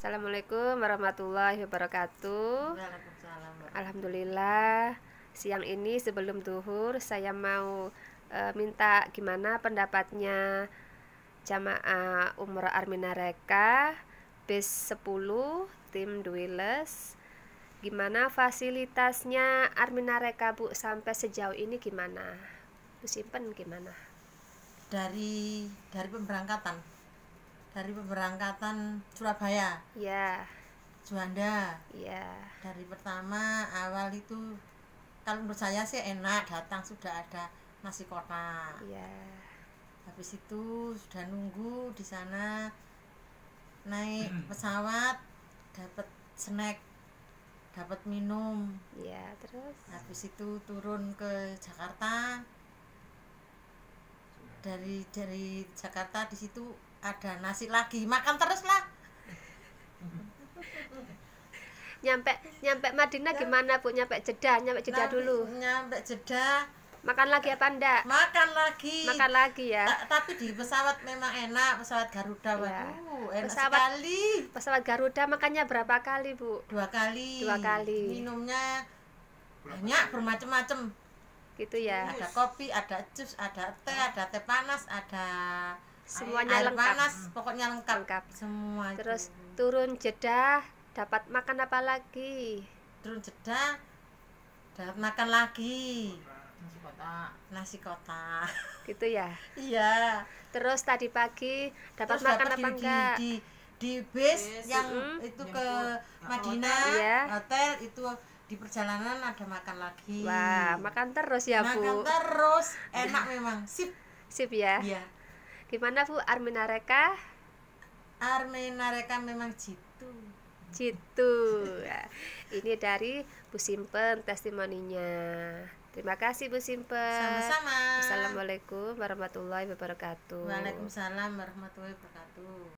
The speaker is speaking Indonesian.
Assalamualaikum warahmatullahi wabarakatuh. Alhamdulillah siang ini sebelum duhur saya mau e, minta gimana pendapatnya jamaah umroh Armina Reka bis 10 tim Duiles gimana fasilitasnya Armina Reka Bu sampai sejauh ini gimana Bu Simpen gimana dari dari pemberangkatan dari pemberangkatan Surabaya ya Juanda ya dari pertama awal itu kalau menurut saya sih enak datang sudah ada nasi kotak ya habis itu sudah nunggu di sana naik pesawat dapat snack dapat minum ya terus habis itu turun ke Jakarta dari dari Jakarta di situ ada nasi lagi makan terus lah nyampe nyampe Madinah ya. gimana bu nyampe jeda nyampe jeda dulu nyampe jeda makan lagi apa ndak makan lagi makan lagi ya tapi di pesawat memang enak pesawat Garuda ya. waduh enak pesawat, sekali pesawat Garuda makannya berapa kali bu dua kali dua kali minumnya banyak bermacam-macam gitu ya ada kopi ada jus ada teh ada teh panas ada semuanya air lengkap panas pokoknya lengkap, lengkap. semua terus itu. turun jeda dapat makan apa lagi turun jeda dapat makan lagi nasi kotak nasi kota gitu ya iya terus tadi pagi dapat terus makan apa enggak di, di, di base yes, yang mm, itu ke Madinah hotel, ya. hotel itu di perjalanan ada makan lagi. Wah, makan terus ya, makan Bu. Makan terus, enak memang. Sip. Sip ya. ya. Gimana Bu Armina Reka? Armina Reka memang jitu. Jitu. Ya, ini dari Bu Simpen testimoninya. Terima kasih Bu Simpen. Sama-sama. Assalamualaikum warahmatullahi wabarakatuh. Waalaikumsalam warahmatullahi wabarakatuh.